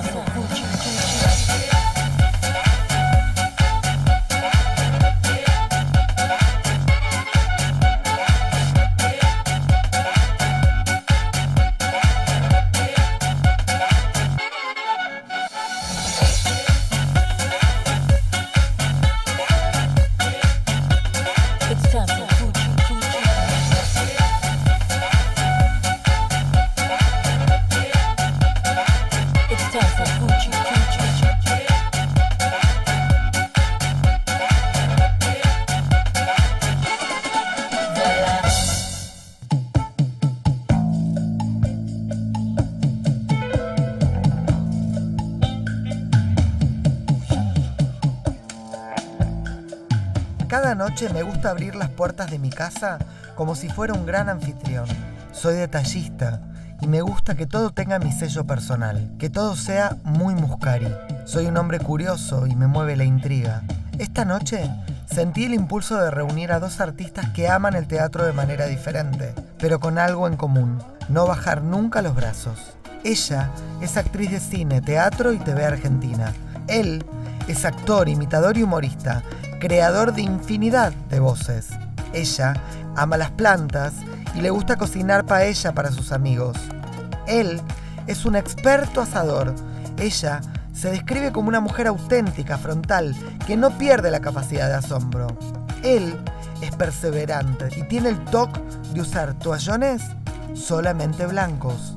FM。me gusta abrir las puertas de mi casa como si fuera un gran anfitrión. Soy detallista y me gusta que todo tenga mi sello personal, que todo sea muy muscari. Soy un hombre curioso y me mueve la intriga. Esta noche sentí el impulso de reunir a dos artistas que aman el teatro de manera diferente, pero con algo en común, no bajar nunca los brazos. Ella es actriz de cine, teatro y TV argentina. Él es actor, imitador y humorista, creador de infinidad de voces. Ella ama las plantas y le gusta cocinar paella para sus amigos. Él es un experto asador. Ella se describe como una mujer auténtica, frontal, que no pierde la capacidad de asombro. Él es perseverante y tiene el toque de usar toallones solamente blancos.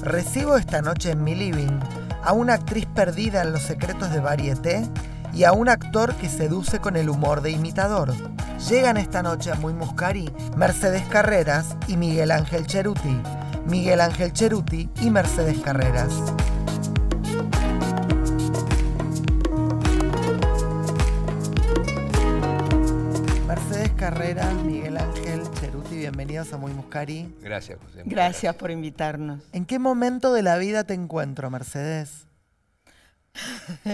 Recibo esta noche en mi living a una actriz perdida en los secretos de Varieté y a un actor que seduce con el humor de imitador. Llegan esta noche a Muy Muscari Mercedes Carreras y Miguel Ángel Cheruti. Miguel Ángel Cheruti y Mercedes Carreras. Mercedes Carreras, Miguel Ángel Cheruti, bienvenidos a Muy Muscari. Gracias, José. Gracias por invitarnos. ¿En qué momento de la vida te encuentro, Mercedes?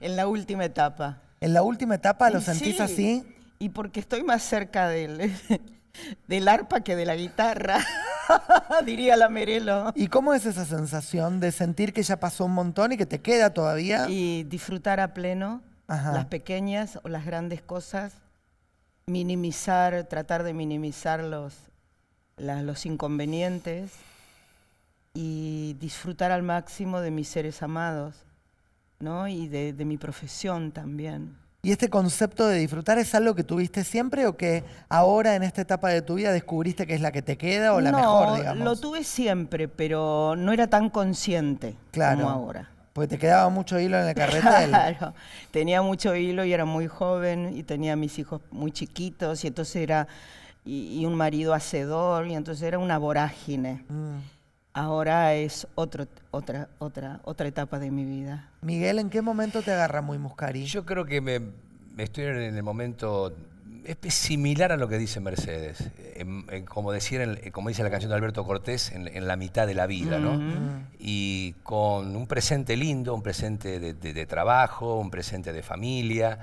en la última etapa. En la última etapa lo sentís así. Y porque estoy más cerca del, del arpa que de la guitarra, diría la Merelo. ¿Y cómo es esa sensación de sentir que ya pasó un montón y que te queda todavía? Y disfrutar a pleno las pequeñas o las grandes cosas, minimizar, tratar de minimizar los, los inconvenientes y disfrutar al máximo de mis seres amados, ¿no? Y de, mi profesión también. ¿Y este concepto de disfrutar es algo que tuviste siempre o que ahora en esta etapa de tu vida descubriste que es la que te queda o la mejor, digamos? Lo tuve siempre, pero no era tan consciente como ahora. Porque te quedaba mucho hilo en el carretel. Claro, tenía mucho hilo y era muy joven y tenía mis hijos muy chiquitos y entonces era. y, un marido hacedor y entonces era una vorágine. Mm ahora es otra, otra, otra etapa de mi vida. Miguel, ¿en qué momento te agarra muy Muscari? Yo creo que me, estoy en el momento es similar a lo que dice Mercedes, como, decir, como dice la canción de Alberto Cortés, en, la mitad de la vida, ¿no? Y con un presente lindo, un presente de, trabajo, un presente de familia,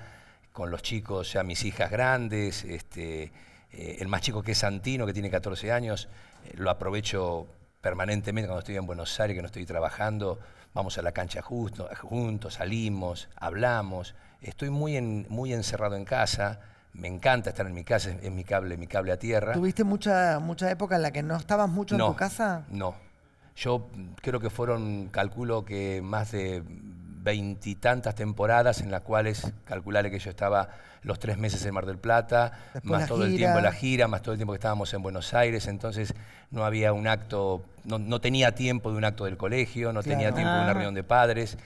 con los chicos, ya mis hijas grandes, este, eh, el más chico que es Santino, que tiene 14 años, eh, lo aprovecho permanentemente cuando estoy en Buenos Aires, que no estoy trabajando, vamos a la cancha justo, juntos, salimos, hablamos. Estoy muy, muy encerrado en casa, me encanta estar en mi casa, es mi cable, mi cable a tierra. ¿Tuviste mucha, época en la que no estabas mucho en tu casa? No. Yo creo que fueron, calculo que más de veintitantas temporadas en las cuales calcularle que yo estaba los tres meses en Mar del Plata, más todo el tiempo en la gira, más todo el tiempo que estábamos en Buenos Aires, entonces no había un acto, no, tenía tiempo de un acto del colegio, no tenía tiempo de una ah. reunión de padres.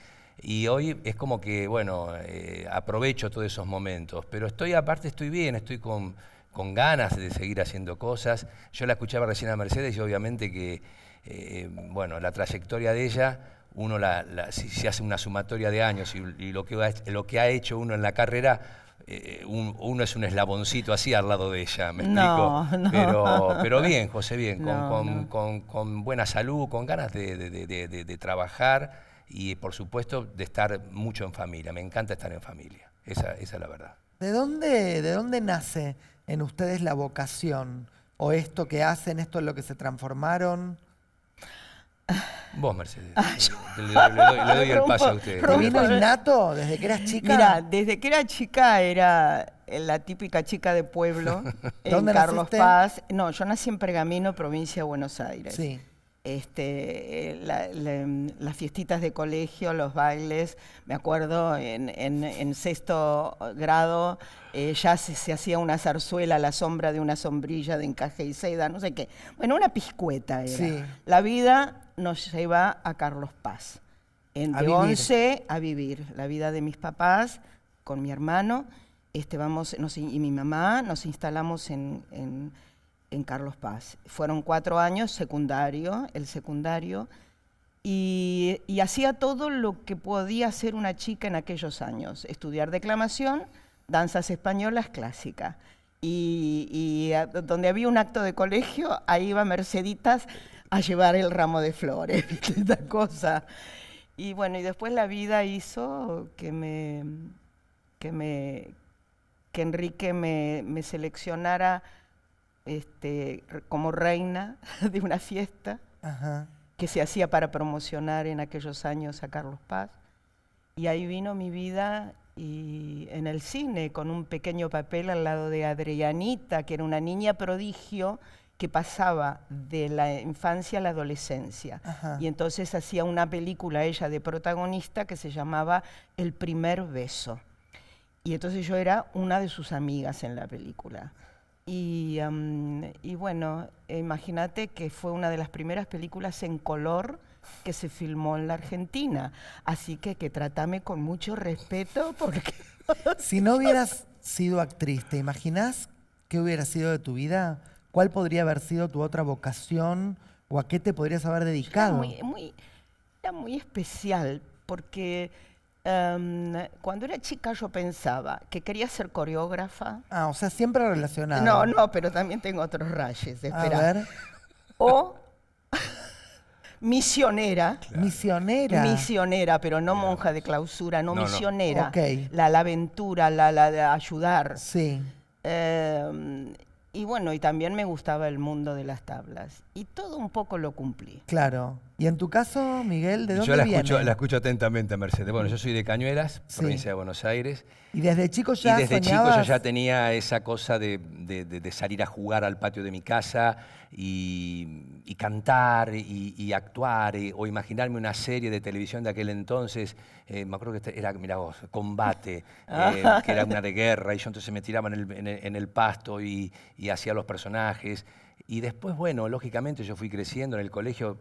Y hoy es como que, bueno, eh, aprovecho todos esos momentos, pero estoy aparte, estoy bien, estoy con, ganas de seguir haciendo cosas. Yo la escuchaba recién a Mercedes y obviamente que, eh, bueno, la trayectoria de ella uno la, si se hace una sumatoria de años y, lo, que lo, que ha hecho uno en la carrera, eh, uno es un eslaboncito así al lado de ella, me explico. Pero, pero, bien, José, bien, con, buena salud, con ganas de, trabajar y por supuesto de estar mucho en familia. Me encanta estar en familia, esa, es la verdad. ¿De dónde, ¿De dónde nace en ustedes la vocación? ¿O esto que hacen, esto en lo que se transformaron? Vos, Mercedes. le, doy, el paso a usted. ¿Robino innato desde que eras chica? Mira, desde que era chica era eh, la típica chica de pueblo en Carlos Paz. No, yo nací en Pergamino, provincia de Buenos Aires. Este, eh, las fiestitas de colegio, los bailes, me acuerdo en, sexto grado eh, ya se, hacía una zarzuela a la sombra de una sombrilla de encaje y seda, no sé qué. Bueno, una piscueta era. La vida nos lleva a Carlos Paz. En a 11 a vivir la vida de mis papás con mi hermano este, vamos, y mi mamá, nos instalamos en, Carlos Paz. Fueron cuatro años, secundario, el secundario, y, hacía todo lo que podía hacer una chica en aquellos años, estudiar declamación, danzas españolas clásicas. Y, donde había un acto de colegio, ahí iba Merceditas a llevar el ramo de flores, esta cosa. Y bueno, y después la vida hizo que me, que me, que Enrique me, seleccionara este, como reina de una fiesta que se hacía para promocionar en aquellos años a Carlos Paz. Y ahí vino mi vida y en el cine con un pequeño papel al lado de Adrianita, que era una niña prodigio que pasaba de la infancia a la adolescencia. Y entonces hacía una película ella de protagonista que se llamaba El primer beso. Y entonces yo era una de sus amigas en la película. Y, bueno, eh, imagínate que fue una de las primeras películas en color que se filmó en la Argentina. Así que que trátame con mucho respeto porque... si no hubieras sido actriz, ¿te imaginas qué hubiera sido de tu vida? ¿Cuál podría haber sido tu otra vocación o a qué te podrías haber dedicado? Era muy, especial porque em, cuando era chica yo pensaba que quería ser coreógrafa. Ah, o sea, siempre relacionada. No, no, pero también tengo otros rayes, espera. A ver. O misionera. Misionera. Misionera, pero no monja de clausura, no, misionera. La, aventura, la, la de ayudar. Sí. Em, y bueno, y también me gustaba el mundo de las tablas. Y todo un poco lo cumplí. Claro. Y en tu caso, Miguel, ¿de dónde yo la Escucho, la escucho atentamente, Mercedes. Bueno, yo soy de Cañuelas, provincia de Buenos Aires. ¿Y desde chico ya Y desde chico yo ya tenía esa cosa de, salir a jugar al patio de mi casa y, cantar y, actuar eh, o imaginarme una serie de televisión de aquel entonces. Eh, me acuerdo que este era, mira vos, Combate, eh, que era una de guerra. Y yo entonces me tiraba en el pasto y hacía los personajes. Y después, bueno, lógicamente yo fui creciendo en el colegio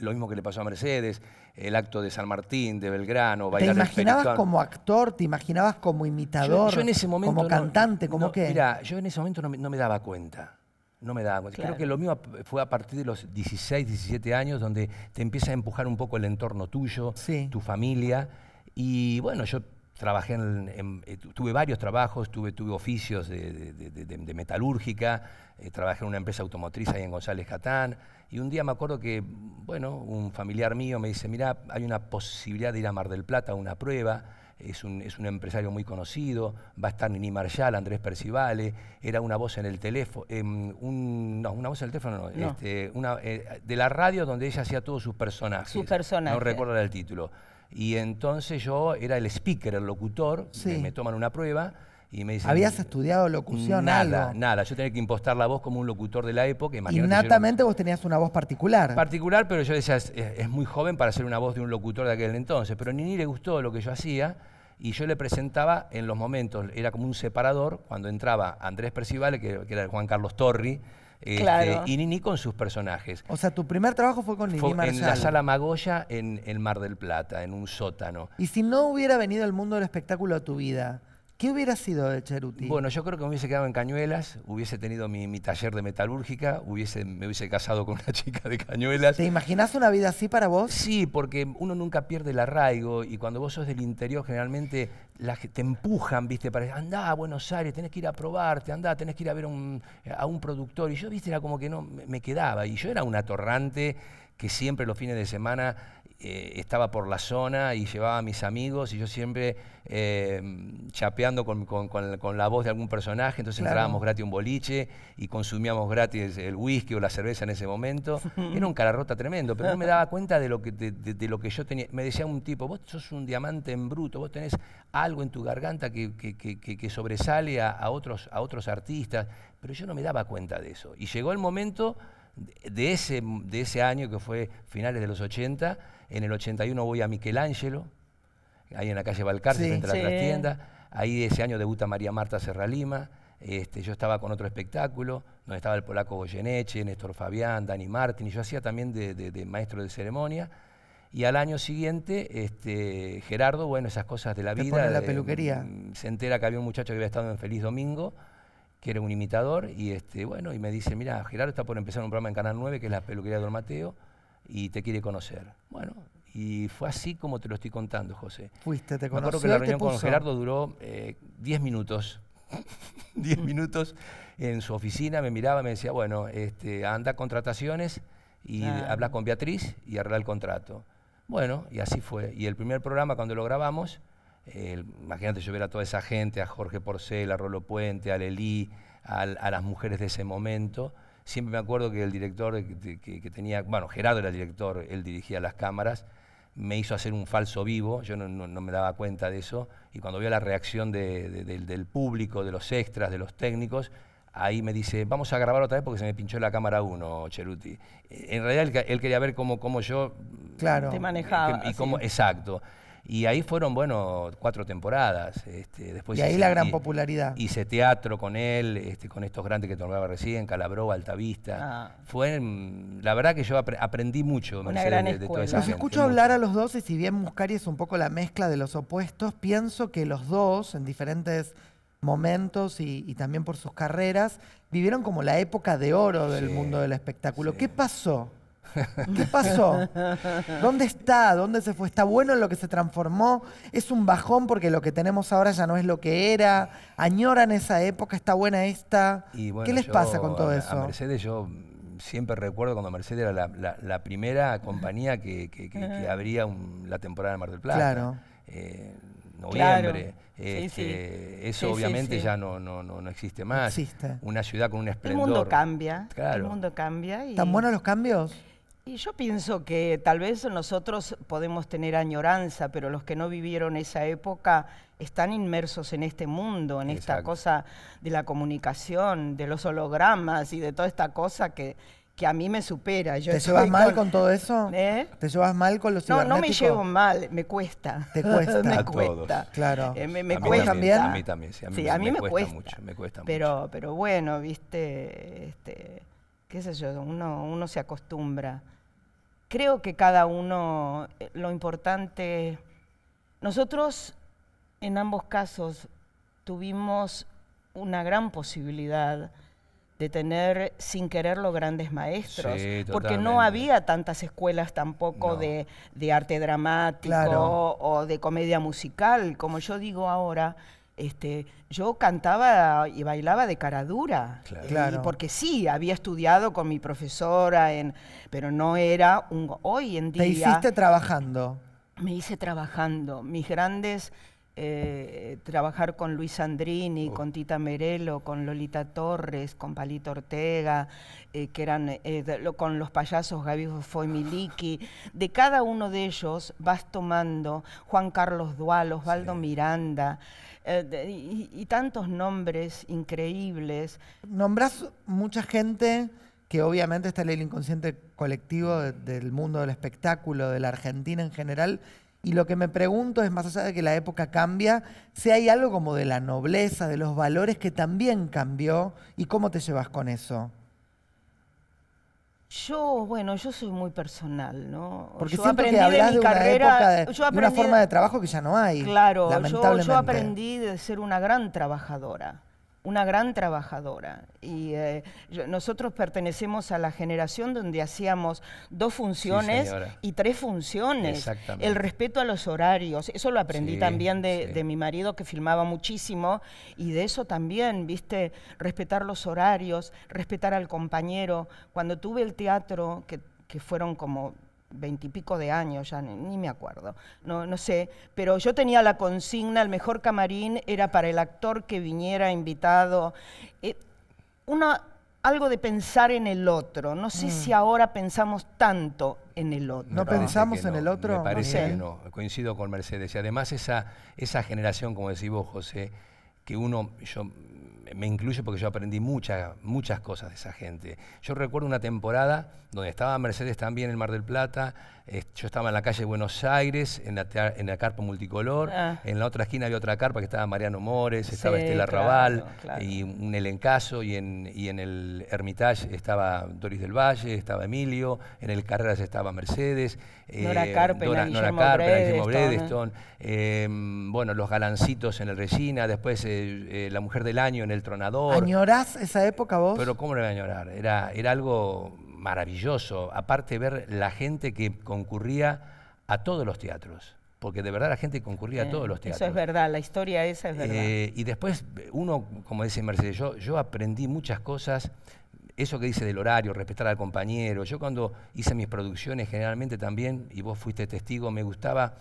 lo mismo que le pasó a Mercedes, el acto de San Martín, de Belgrano, bailar ¿Te imaginabas como actor? ¿Te imaginabas como imitador? en ese momento como cantante, como qué? Mira, yo en ese momento no me, daba cuenta. No me daba cuenta. Creo que lo mío fue a partir de los 16, 17 años, donde te empieza a empujar un poco el entorno tuyo, tu familia. Y bueno, yo trabajé en, eh, tuve varios trabajos, tuve, tuve oficios de, metalúrgica, eh, trabajé en una empresa automotriz ahí en González Catán, y un día me acuerdo que, bueno, un familiar mío me dice, mira, hay una posibilidad de ir a Mar del Plata a una prueba, es un, es un empresario muy conocido, va a estar Nini Marshall, Andrés Percivale, era una voz en el teléfono, em, no, una voz en el teléfono, este, eh, de la radio donde ella hacía todos sus personajes. Sus personajes. No recuerdo el título. Y entonces yo era el speaker, el locutor, me, toman una prueba y me dicen... ¿Habías estudiado locución? Nada, nada. Yo tenía que impostar la voz como un locutor de la época. Innatamente vos tenías una voz particular. Particular, pero yo decía, es, muy joven para ser una voz de un locutor de aquel entonces. Pero ni, le gustó lo que yo hacía y yo le presentaba en los momentos, era como un separador, cuando entraba Andrés Percival, que, que era Juan Carlos Torri, este, y ni con sus personajes. O sea, tu primer trabajo fue con Nini En la sala Magoya, en el Mar del Plata, en un sótano. Y si no hubiera venido el mundo del espectáculo a tu vida, ¿Qué hubiera sido de Cheruti? Bueno, yo creo que me hubiese quedado en Cañuelas, hubiese tenido mi, taller de metalúrgica, hubiese, me hubiese casado con una chica de Cañuelas. ¿Te imaginas una vida así para vos? Sí, porque uno nunca pierde el arraigo y cuando vos sos del interior generalmente te empujan, ¿viste? Para andá a Buenos Aires, tenés que ir a probarte, andá, tenés que ir a ver a un productor. Y yo, ¿viste? Era como que no me quedaba. Y yo era un atorrante que siempre los fines de semana eh, estaba por la zona y llevaba a mis amigos y yo siempre eh, chapeando con, la voz de algún personaje, entonces entrábamos gratis un boliche y consumíamos gratis el whisky o la cerveza en ese momento. Era un cararrota tremendo, pero no me daba cuenta de lo, que, de, lo que yo tenía. Me decía un tipo, vos sos un diamante en bruto, vos tenés algo en tu garganta que, que, sobresale a, otros, a otros artistas, pero yo no me daba cuenta de eso. Y llegó el momento de ese, de ese año, que fue finales de los 80, en el 81 voy a Michelangelo, ahí en la calle Valcarce, entre frente a la Ahí ese año debuta María Marta Serralima. Este, yo estaba con otro espectáculo, donde estaba el polaco Goyeneche, Néstor Fabián, Dani Martín, y yo hacía también de, maestro de ceremonia. Y al año siguiente, este, Gerardo, bueno, esas cosas de la vida. la peluquería. Mm, se entera que había un muchacho que había estado en Feliz Domingo, que era un imitador, y este, bueno, y me dice, mira, Gerardo está por empezar un programa en Canal 9, que es la peluquería de Don Mateo y te quiere conocer. Bueno, y fue así como te lo estoy contando, José. Fuiste, te conocí. Me acuerdo que la reunión con Gerardo duró 10 eh, minutos. 10 minutos en su oficina, me miraba me decía, bueno, este, anda contrataciones y habla con Beatriz y arregla el contrato. Bueno, y así fue. Y el primer programa, cuando lo grabamos, imagínate yo ver a toda esa gente, a Jorge Porcel, a Rolo Puente, a Lelí, a las mujeres de ese momento siempre me acuerdo que el director que, tenía, bueno, Gerardo era el director, él dirigía las cámaras, me hizo hacer un falso vivo, yo no, me daba cuenta de eso, y cuando veo la reacción del, público, de los extras, de los técnicos, ahí me dice, vamos a grabar otra vez porque se me pinchó la cámara uno, Cheruti. E, en realidad él, quería ver cómo, yo... Claro. Te manejaba. y cómo, exacto. Y ahí fueron, bueno, cuatro temporadas. Este, después y ahí la gran popularidad. Hice teatro con él, este, con estos grandes que tomaba recién, Calabró, Altavista. Ah. Fue, mm, la verdad que yo aprendí mucho, Mercedes, de, toda esa Los escucho hablar a los dos y si bien Muscari es un poco la mezcla de los opuestos, pienso que los dos, en diferentes momentos y, también por sus carreras, vivieron como la época de oro del mundo del espectáculo. ¿Qué pasó? ¿Qué pasó? ¿Dónde está? ¿Dónde se fue? ¿Está bueno lo que se transformó? ¿Es un bajón porque lo que tenemos ahora ya no es lo que era? ¿Añoran esa época? ¿Está buena esta? ¿Qué les pasa con todo eso? A Mercedes yo siempre recuerdo cuando Mercedes era la, primera compañía que, abría la temporada de Mar del Plata. Claro. Eh, noviembre. Este, eso obviamente ya no, no, no, existe más. Existe. Una ciudad con un esplendor. El mundo cambia. El mundo cambia. Y... ¿Tan buenos los cambios? Y yo pienso que tal vez nosotros podemos tener añoranza, pero los que no vivieron esa época están inmersos en este mundo, en esta cosa de la comunicación, de los hologramas y de toda esta cosa que, que a mí me supera. Yo ¿Te llevas mal con todo eso? ¿Eh? ¿Te llevas mal con los No, no me llevo mal, me cuesta. ¿Te cuesta? me cuesta. Claro. me, a cuesta. Eh, también, a mí también, sí. A mí, me, cuesta. me, cuesta, mucho, me cuesta pero, Pero bueno, viste... Este, qué sé yo, uno, uno se acostumbra. Creo que cada uno, eh, lo importante, nosotros en ambos casos tuvimos una gran posibilidad de tener sin quererlo grandes maestros, porque no había tantas escuelas tampoco de, arte dramático o de comedia musical, como yo digo ahora, este, yo cantaba y bailaba de cara dura, claro. porque sí, había estudiado con mi profesora, pero no era un... Hoy en día... Te hiciste trabajando. Me hice trabajando. Mis grandes eh, trabajar con Luis Andrini, oh. con Tita Merelo, con Lolita Torres, con Palito Ortega, eh, que eran eh, con los payasos Gaby Foy De cada uno de ellos vas tomando Juan Carlos Dual, Osvaldo Miranda. y, tantos nombres increíbles. Nombras mucha gente que obviamente está en el inconsciente colectivo del mundo del espectáculo, de la Argentina en general, y lo que me pregunto es, más allá de que la época cambia, si hay algo como de la nobleza, de los valores que también cambió y cómo te llevas con eso. Yo, bueno, yo soy muy personal, ¿no? Porque siempre que hablas de, carrera, una época, de, una forma de trabajo que ya no hay. Claro, yo aprendí de ser una gran trabajadora una gran trabajadora. Y eh, nosotros pertenecemos a la generación donde hacíamos dos funciones y tres funciones. El respeto a los horarios. Eso lo aprendí también de, mi marido que filmaba muchísimo. Y de eso también, viste, respetar los horarios, respetar al compañero. Cuando tuve el teatro, que, que fueron como veintipico de años, ya ni, me acuerdo, no, no sé, pero yo tenía la consigna, el mejor camarín era para el actor que viniera invitado. Eh, una, algo de pensar en el otro, no sé mm. si ahora pensamos tanto en el otro. ¿No pensamos en el otro? Me parece no que no, coincido con Mercedes. Y además esa, esa generación, como decís vos, José, que uno, me incluyo porque yo aprendí muchas muchas cosas de esa gente. Yo recuerdo una temporada donde estaba Mercedes también en Mar del Plata, eh, yo estaba en la calle Buenos Aires, en la, en la carpa multicolor, ah. en la otra esquina había otra carpa que estaba Mariano Mores, estaba Estela Raval, y en el y en, y en el Hermitage estaba Doris del Valle, estaba Emilio, en el Carreras estaba Mercedes, Nora bueno, los galancitos en el Regina, después eh, eh, La Mujer del Año en el tronador. ¿Añorás esa época vos? Pero ¿cómo le voy a añorar? Era, era algo maravilloso. Aparte ver la gente que concurría a todos los teatros. Porque de verdad la gente concurría a todos los teatros. Eso es verdad, la historia esa es verdad. Eh, y después uno, como dice Mercedes, yo, yo aprendí muchas cosas eso que dice del horario, respetar al compañero. Yo cuando hice mis producciones generalmente también, y vos fuiste testigo, me gustaba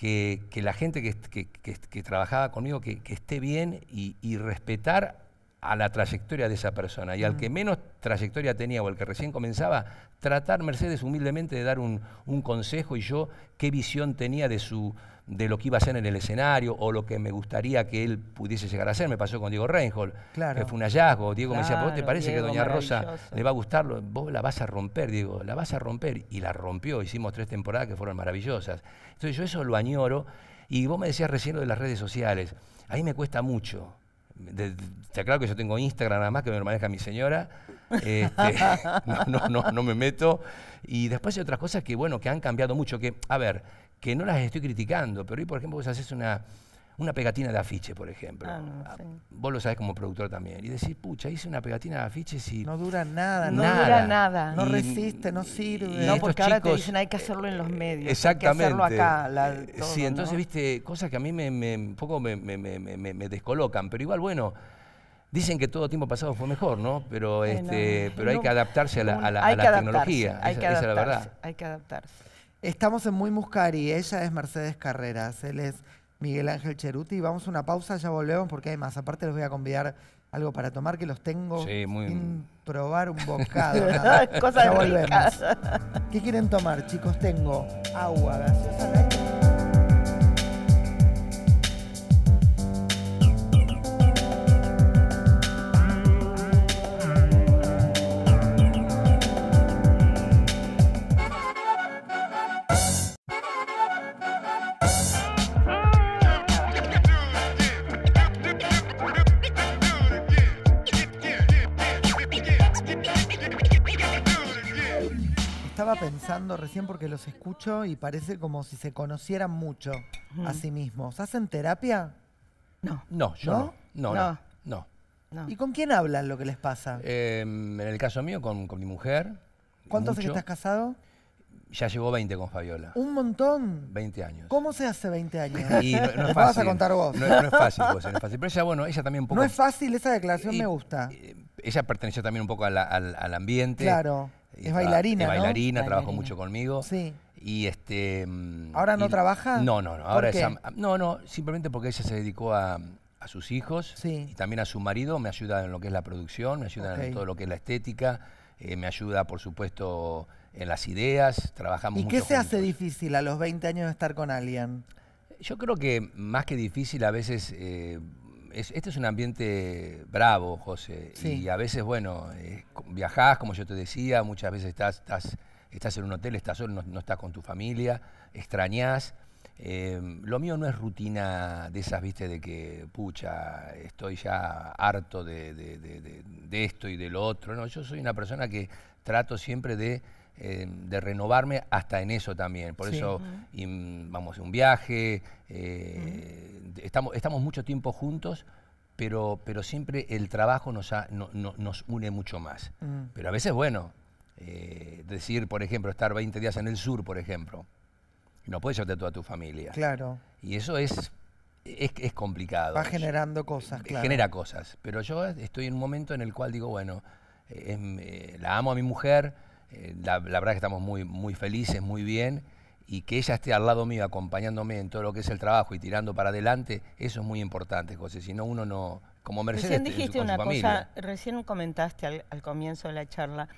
que, la gente que, trabajaba conmigo, que, esté bien y, respetar a la trayectoria de esa persona. Y al que mm. menos trayectoria tenía o al que recién comenzaba, tratar Mercedes humildemente de dar un consejo y yo qué visión tenía de su de lo que iba a hacer en el escenario o lo que me gustaría que él pudiese llegar a hacer. Me pasó con Diego Reinhold, que fue un hallazgo. Diego me decía, ¿vos te parece que Doña Rosa le va a gustar? Vos la vas a romper, Diego, la vas a romper. Y la rompió, hicimos tres temporadas que fueron maravillosas. Entonces yo eso lo añoro. Y vos me decías recién lo de las redes sociales. ahí me cuesta mucho. te aclaro que yo tengo Instagram nada más, que me lo maneja mi señora. Este, no, no me meto. Y después hay otras cosas que, bueno, que han cambiado mucho. Que, a ver, que no las estoy criticando, pero hoy, por ejemplo, vos haces una, una pegatina de afiche, por ejemplo. Ah, ah, vos lo sabés como productor también. Y decís, pucha, hice una pegatina de afiche y... No dura nada, nada. no dura nada. No resiste, no sirve. No, porque ahora te dicen hay que hacerlo en los eh, medios. Exactamente. Hay que hacerlo acá. Eh, sí, entonces, viste, cosas que a mí me, un poco me, me, descolocan, pero igual, bueno... Dicen que todo tiempo pasado fue mejor, ¿no? Pero, este, pero hay que adaptarse a la, a la, tecnología. hay que esa es la verdad. Hay que adaptarse. Estamos en Muy Muscari, ella es Mercedes Carreras, él es Miguel Ángel Cheruti. Vamos a una pausa, ya volvemos porque hay más. Aparte les voy a convidar algo para tomar que los tengo sí, muy... probar un bocado. Cosas ya volvemos. ¿Qué quieren tomar, chicos? Tengo agua, gaseosa, pensando recién porque los escucho y parece como si se conocieran mucho a sí mismos. ¿Hacen terapia? No. No, yo no. No, no. ¿Y con quién hablan lo que les pasa? Em, en el caso mío, con, mi mujer. ¿Cuántos años estás casado? Ya llevo 20 con Fabiola. Un montón. 20 años. ¿Cómo se hace 20 años? no, es fácil. vas a contar vos. No, es fácil, es fácil. Pues, ella, bueno, ella también un No es fácil, esa declaración me gusta. Eh, ella perteneció también un poco al, al, ambiente. Claro. Es bailarina. Es bailarina, trabajó mucho conmigo. Sí. Y este. Mm, ¿Ahora no trabaja? No, no, no. Ah, no, no, simplemente porque ella se dedicó a, sus hijos y también a su marido. Me ayuda en lo que es la producción, me ayuda en todo lo que es la estética, eh, me ayuda, por supuesto, en las ideas. Trabajamos ¿Y qué se hace difícil a los 20 años de estar con alguien? Yo creo que más que difícil, a veces eh, este es un ambiente bravo, José. Y a veces, bueno, eh, viajás, como yo te decía, muchas veces estás, estás, estás en un hotel, estás solo, no, estás con tu familia, extrañás. Em, lo mío no es rutina de esas, viste, de que, pucha, estoy ya harto de, esto y del otro. No, yo soy una persona que trato siempre de eh, de renovarme hasta en eso también. Por eso, mm, vamos, un viaje, eh, estamos, estamos mucho tiempo juntos, pero, pero siempre el trabajo nos, nos une mucho más. Mm. Pero a veces, bueno, eh, decir, por ejemplo, estar 20 días en el sur, por ejemplo, no puedes llevarte toda tu familia. Claro. Y eso es es, complicado. Va generando cosas, Genera cosas. Pero yo estoy en un momento en el cual digo, bueno, la amo a mi mujer, eh, la, verdad que estamos muy, muy felices, muy bien, y que ella esté al lado mío acompañándome en todo lo que es el trabajo y tirando para adelante, eso es muy importante, José, si no uno no... Como Mercedes, recién dijiste una cosa, recién comentaste al comienzo de la charla,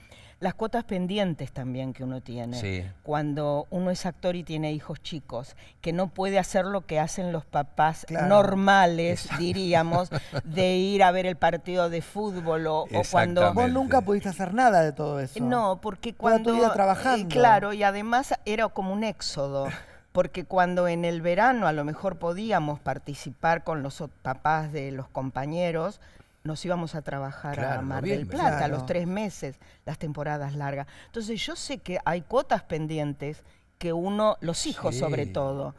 las cuotas pendientes también que uno tiene. Cuando uno es actor y tiene hijos chicos, que no puede hacer lo que hacen los papás normales, diríamos, de ir a ver el partido de fútbol o, o, cuando... Vos nunca pudiste hacer nada de todo eso. No, porque cuando... Toda tu vida eh, trabajando. Claro, y además era como un éxodo. porque cuando en el verano a lo mejor podíamos participar con los papás de los compañeros, nos íbamos a trabajar a Mar del Plata, los tres meses, las temporadas largas. Entonces yo sé que hay cuotas pendientes que uno, los hijos sobre todo.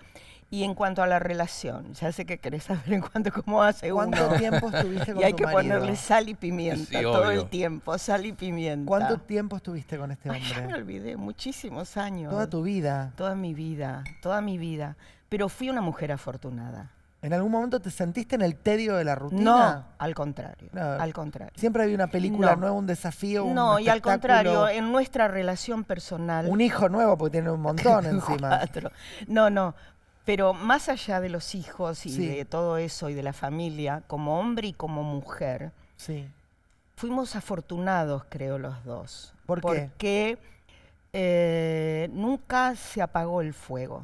Y en cuanto a la relación, ya sé que querés saber en cuanto cómo hace ¿Cuánto tiempo estuviste con Y hay que ponerle sal y pimienta todo el tiempo, sal y pimienta. ¿Cuánto tiempo estuviste con este hombre? me olvidé, muchísimos años. Toda tu vida. Toda mi vida, toda mi vida. Pero fui una mujer afortunada. ¿En algún momento te sentiste en el tedio de la rutina? No, al contrario. Al contrario. Siempre hay una película nueva, un desafío, un No, y al contrario, en nuestra relación personal. Un hijo nuevo, porque tiene un montón encima. No, no. Pero más allá de los hijos y de todo eso y de la familia, como hombre y como mujer, sí. fuimos afortunados, creo, los dos. ¿Por porque qué? Eh, nunca se apagó el fuego.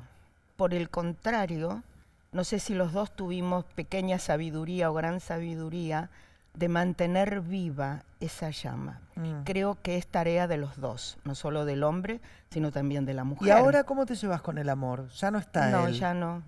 Por el contrario, no sé si los dos tuvimos pequeña sabiduría o gran sabiduría de mantener viva esa llama. Mm. Creo que es tarea de los dos, no solo del hombre, sino también de la mujer. ¿Y ahora cómo te llevas con el amor? Ya no está No, ya no.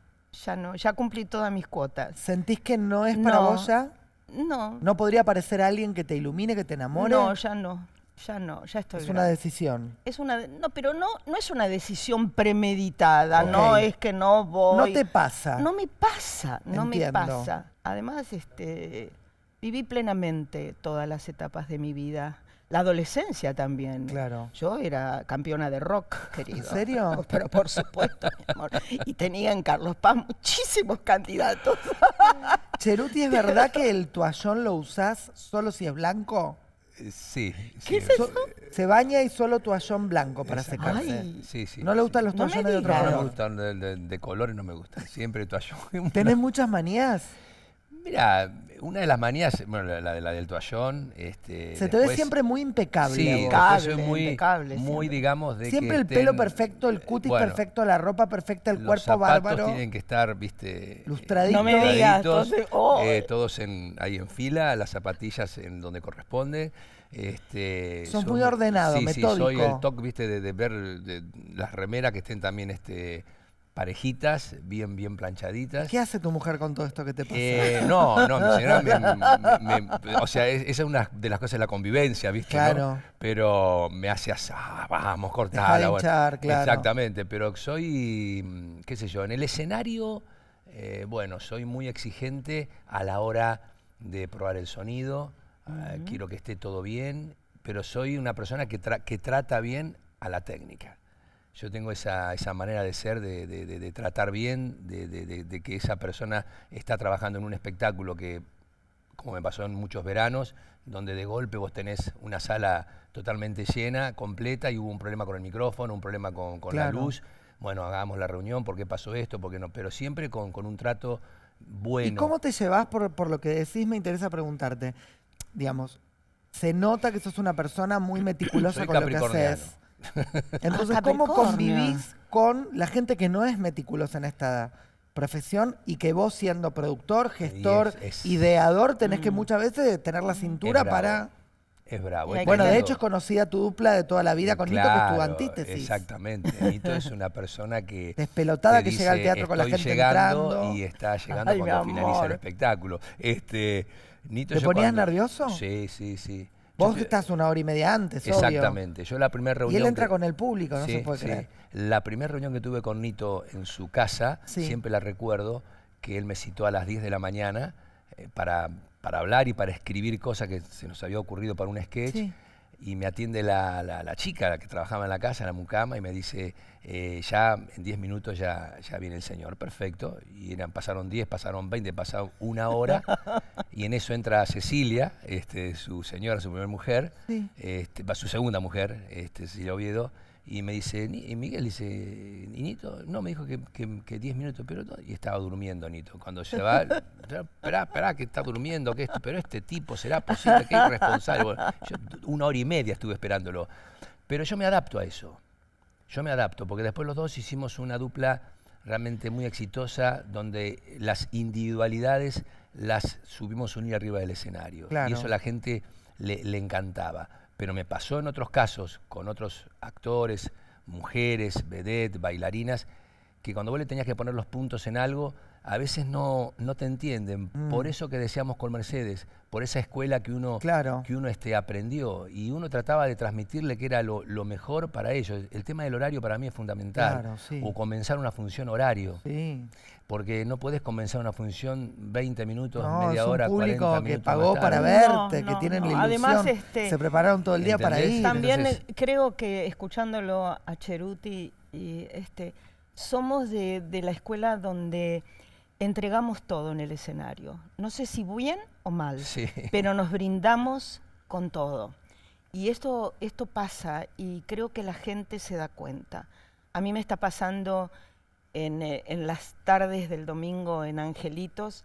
Ya no, ya cumplí todas mis cuotas. ¿Sentís que no es para vos ya? No. ¿No podría aparecer alguien que te ilumine, que te enamore? No, ya no. Ya no, ya estoy. Es una decisión. Es una no, pero no no es una decisión premeditada, no es que no voy. No te pasa. No me pasa, no me pasa. Además, este viví plenamente todas las etapas de mi vida. La adolescencia también. Claro. Yo era campeona de rock, querido. ¿En serio? Pero por supuesto, mi amor. Y tenía en Carlos Paz muchísimos candidatos. Cheruti, ¿es verdad que el toallón lo usás solo si es blanco? Sí. Eh, sí. ¿Qué es eso? Se baña y solo toallón blanco para secarse. Ay. Sí, sí. No le gustan los toallones de otro color. No me gustan de, de colores, no me gustan. Siempre toallón. ¿Tenés muchas manías? Mira, una de las manías, bueno, la, la, la del toallón. Este, se te ve siempre muy impecable. Sí, muy, impecable, muy digamos, de Siempre el pelo perfecto, el cutis perfecto, la ropa perfecta, el cuerpo bárbaro. tienen que estar, viste, lustraditos. No me oh. eh, todos en, ahí en fila, las zapatillas en donde corresponde. Este, muy muy ordenado, sí, Sí, soy el toque, viste, de, ver las remeras que estén también, este parejitas, bien, bien planchaditas. ¿Qué hace tu mujer con todo esto que te pasa? Eh, no, no, mi señora o sea, esa es una de las cosas de la convivencia, ¿viste? Claro. Pero me hace asar, vamos, cortala. Claro. Exactamente, pero soy, mm, qué sé yo, en el escenario, eh, bueno, soy muy exigente a la hora de probar el sonido, eh, quiero que esté todo bien, pero soy una persona que, que trata bien a la técnica. Yo tengo esa, esa manera de ser, de, de, tratar bien, de, que esa persona está trabajando en un espectáculo que, como me pasó en muchos veranos, donde de golpe vos tenés una sala totalmente llena, completa, y hubo un problema con el micrófono, un problema con, la luz. Bueno, hagamos la reunión, ¿por qué pasó esto? Porque no? Pero siempre con, un trato bueno. ¿Y cómo te llevas? Por, lo que decís, me interesa preguntarte. Digamos, se nota que sos una persona muy meticulosa con lo que haces. Entonces, ¿cómo convivís con la gente que no es meticulosa en esta profesión y que vos siendo productor, gestor, ideador, tenés que mm. muchas veces tener la cintura para... Es bravo. bueno, de hecho es conocida tu dupla de toda la vida con Nito, que es tu antítesis. Exactamente. Nito es una persona que... Despelotada que, llega al teatro con la gente llegando entrando. Y está llegando cuando finaliza el espectáculo. Este, Nito, ¿Te ponías nervioso? Sí, sí, sí. Vos estás una hora y media antes, Exactamente. Yo la primera reunión... Y él entra con el público, no se puede creer. La primera reunión que tuve con Nito en su casa, siempre la recuerdo, que él me citó a las 10 de la mañana eh, para, para hablar y para escribir cosas que se nos había ocurrido para un sketch y me atiende la, la, chica, la que trabajaba en la casa, en la mucama, y me dice, eh, ya en 10 minutos ya, ya viene el señor, perfecto. Y eran, pasaron 10, pasaron 20, pasaron una hora, y en eso entra Cecilia, este, su señora, su primera mujer, este, su segunda mujer, este, Cecilia Oviedo, y me dice, y Miguel dice, ¿y Nito? No, me dijo que 10 que, minutos, pero no. Y estaba durmiendo Nito. Cuando se va, esperá, esperá, que está durmiendo, que esto, pero este tipo será posible, que irresponsable. responsable? yo una hora y media estuve esperándolo. Pero yo me adapto a eso. Yo me adapto, porque después los dos hicimos una dupla realmente muy exitosa, donde las individualidades las subimos unir arriba del escenario. Y eso a la gente le, le encantaba pero me pasó en otros casos con otros actores, mujeres, vedettes, bailarinas, que cuando vos le tenías que poner los puntos en algo, a veces no, no te entienden. Por mm. eso que deseamos con Mercedes, por esa escuela que uno, que uno este, aprendió. Y uno trataba de transmitirle que era lo, mejor para ellos. El tema del horario para mí es fundamental. O comenzar una función horario. Porque no puedes comenzar una función 20 minutos, media es un hora, público que pagó para verte, que tienen la Además, este, se prepararon todo el día para ir. También creo que escuchándolo a Cheruti, y este, somos de, de la escuela donde entregamos todo en el escenario. No sé si bien o mal, pero nos brindamos con todo. Y esto, esto pasa y creo que la gente se da cuenta. A mí me está pasando en, eh, las tardes del domingo en Angelitos,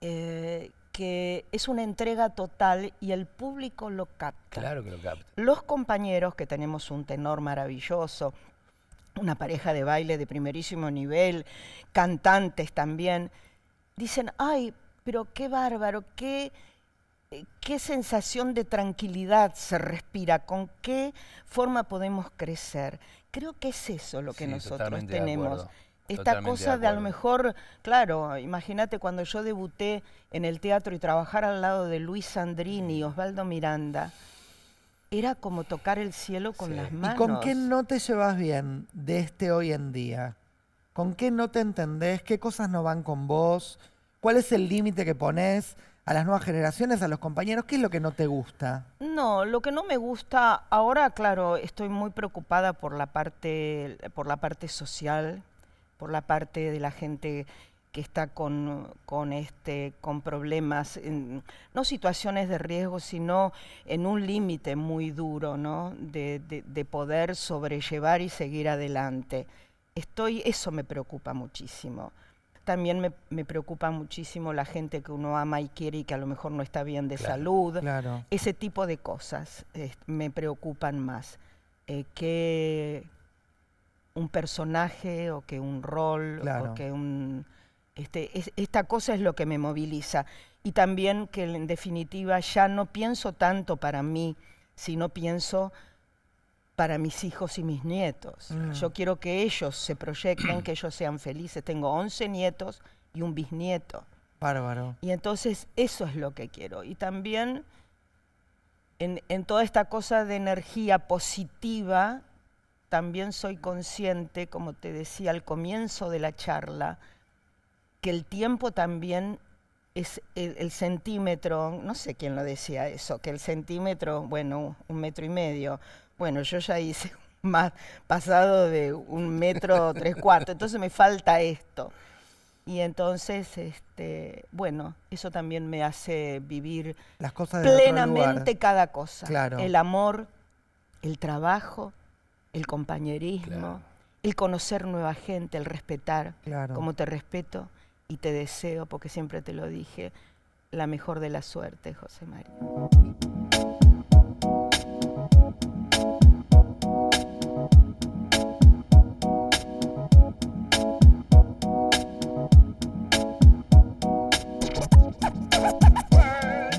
eh, que es una entrega total y el público lo capta. Claro que lo capta. Los compañeros, que tenemos un tenor maravilloso, una pareja de baile de primerísimo nivel, cantantes también, dicen, ay, pero qué bárbaro, qué, eh, qué sensación de tranquilidad se respira, con qué forma podemos crecer. Creo que es eso lo que nosotros tenemos. Esta cosa de, a lo mejor, claro, imagínate cuando yo debuté en el teatro y trabajar al lado de Luis Sandrini, Osvaldo Miranda, era como tocar el cielo con las manos. ¿Y con qué no te llevas bien de este hoy en día? ¿Con qué no te entendés? ¿Qué cosas no van con vos? ¿Cuál es el límite que pones a las nuevas generaciones, a los compañeros? ¿Qué es lo que no te gusta? No, lo que no me gusta ahora, claro, estoy muy preocupada por la parte, por la parte social, por la parte de la gente que está con, con, este, con problemas, en, no situaciones de riesgo, sino en un límite muy duro, ¿no? De, de, poder sobrellevar y seguir adelante. Estoy, eso me preocupa muchísimo también me, me, preocupa muchísimo la gente que uno ama y quiere y que a lo mejor no está bien de salud. Claro. Ese tipo de cosas me preocupan más eh, que un personaje o que un rol o que un... Este, esta cosa es lo que me moviliza. Y también que en definitiva ya no pienso tanto para mí, sino pienso para mis hijos y mis nietos. Yo quiero que ellos se proyecten, que ellos sean felices. Tengo 11 nietos y un bisnieto. Bárbaro. Y entonces eso es lo que quiero. Y también en toda esta cosa de energía positiva, también soy consciente, como te decía al comienzo de la charla, el tiempo también es el, centímetro, no sé quién lo decía eso, que el centímetro, bueno, un metro y medio. Bueno, yo ya hice más pasado de un metro tres cuartos, entonces me falta esto. Y entonces, este, bueno, eso también me hace vivir plenamente cada cosa. El amor, el trabajo, el compañerismo, el conocer nueva gente, el respetar, como te respeto y te deseo, porque siempre te lo dije, la mejor de la suerte, José María.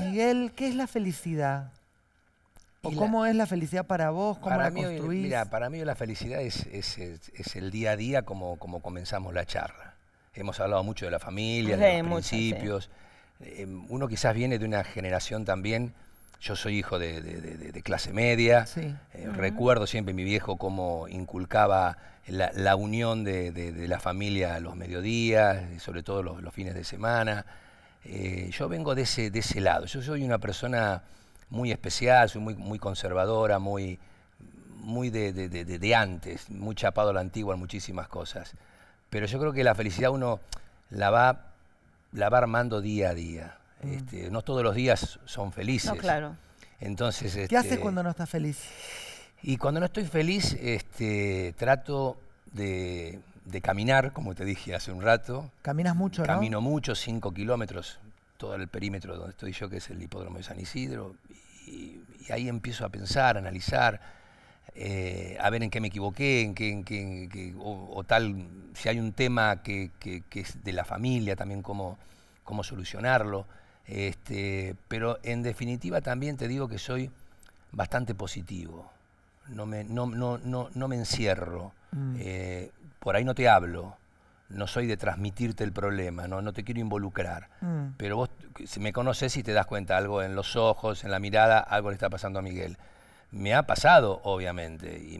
Miguel, ¿qué es la felicidad? ¿O cómo es la felicidad para vos? ¿Cómo para la mí, Mira, para mí la felicidad es, es, es el día a día como, como comenzamos la charla hemos hablado mucho de la familia, de los principios. Eh, uno quizás viene de una generación también, yo soy hijo de, clase media, eh, recuerdo siempre mi viejo cómo inculcaba la, unión de, la familia los mediodías, sobre todo los, fines de semana. Eh, yo vengo de ese, de ese lado, yo soy una persona muy especial, soy muy, muy conservadora, muy, muy de, antes, muy chapado a la antigua en muchísimas cosas. Pero yo creo que la felicidad uno la va, la armando día a día. Mm. Este, no todos los días son felices. No, claro. Entonces, ¿Qué haces este, cuando no estás feliz? Y cuando no estoy feliz, este, trato de, caminar, como te dije hace un rato. ¿Caminas mucho, Camino mucho, cinco kilómetros, todo el perímetro donde estoy yo, que es el hipódromo de San Isidro. Y, y ahí empiezo a pensar, a analizar eh, a ver en qué me equivoqué, en qué, o, tal, si hay un tema que, es de la familia, también cómo, solucionarlo. Este, pero en definitiva también te digo que soy bastante positivo. No me, no, me encierro. Mm. Eh, por ahí no te hablo. No soy de transmitirte el problema, no, te quiero involucrar. Mm. Pero vos si me conoces y te das cuenta algo en los ojos, en la mirada, algo le está pasando a Miguel. Me ha pasado, obviamente, y,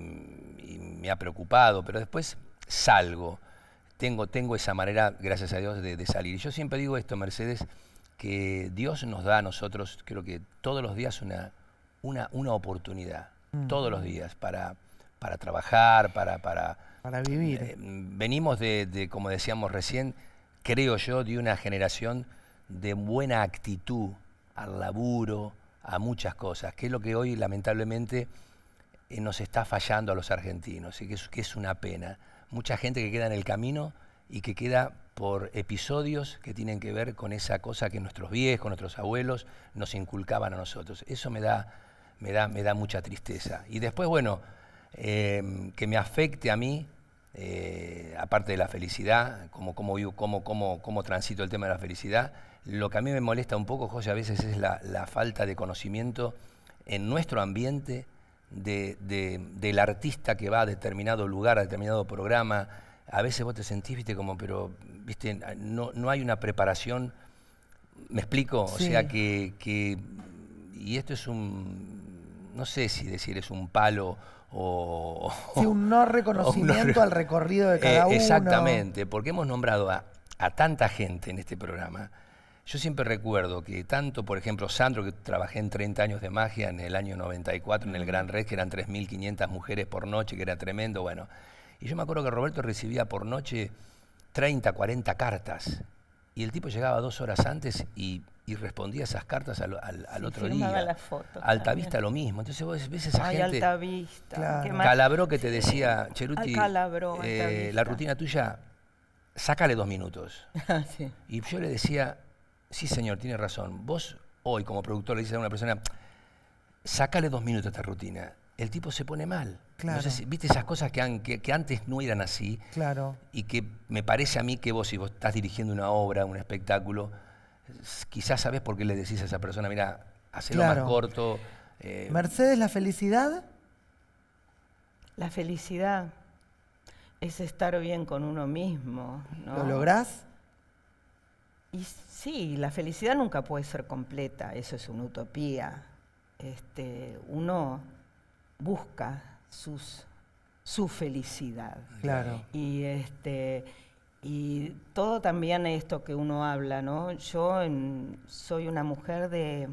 me ha preocupado, pero después salgo. Tengo, tengo esa manera, gracias a Dios, de, salir. Y yo siempre digo esto, Mercedes, que Dios nos da a nosotros, creo que todos los días una, una, una oportunidad, mm. todos los días, para, para trabajar, para... Para, para vivir. Eh, venimos de, de, como decíamos recién, creo yo, de una generación de buena actitud al laburo, a muchas cosas, que es lo que hoy lamentablemente eh, nos está fallando a los argentinos, y que es, que es una pena. Mucha gente que queda en el camino y que queda por episodios que tienen que ver con esa cosa que nuestros viejos, nuestros abuelos nos inculcaban a nosotros. Eso me da, me da, me da mucha tristeza. Y después, bueno, em, que me afecte a mí, eh, aparte de la felicidad, cómo, cómo, cómo, cómo transito el tema de la felicidad, lo que a mí me molesta un poco, José, a veces es la, falta de conocimiento en nuestro ambiente del artista que va a determinado lugar, a determinado programa. A veces vos te sentís, viste, como, pero, viste, no, hay una preparación. ¿Me explico? O sea, que, Y esto es un... No sé si decir es un palo o... Sí, un no reconocimiento al recorrido de cada eh, uno. Exactamente, porque hemos nombrado a, a tanta gente en este programa yo siempre recuerdo que tanto, por ejemplo, Sandro, que trabajé en 30 años de magia en el año 94 en el Gran Red, que eran 3.500 mujeres por noche, que era tremendo, bueno. Y yo me acuerdo que Roberto recibía por noche 30, 40 cartas. Y el tipo llegaba dos horas antes y, respondía esas cartas al, otro día. La foto, Altavista lo mismo. Entonces vos ves esa Ay, gente. Altavista. Calabró que te decía, Cheruti, eh, la rutina tuya, sácale dos minutos. Ah, y yo le decía, sí señor, tiene razón, vos hoy como productor le dices a una persona, sácale dos minutos a esta rutina, el tipo se pone mal. Claro. Viste esas cosas que, que, antes no eran así. Claro. Y que me parece a mí que vos, si vos estás dirigiendo una obra, un espectáculo, quizás sabés por qué le decís a esa persona, mira, hacelo más corto. Eh, Mercedes, ¿la felicidad? La felicidad es estar bien con uno mismo. ¿no? ¿Lo lográs? Y sí, la felicidad nunca puede ser completa, eso es una utopía. Este, uno busca su felicidad. Claro. Y, este, y todo también esto que uno habla, ¿no? Yo soy una mujer de,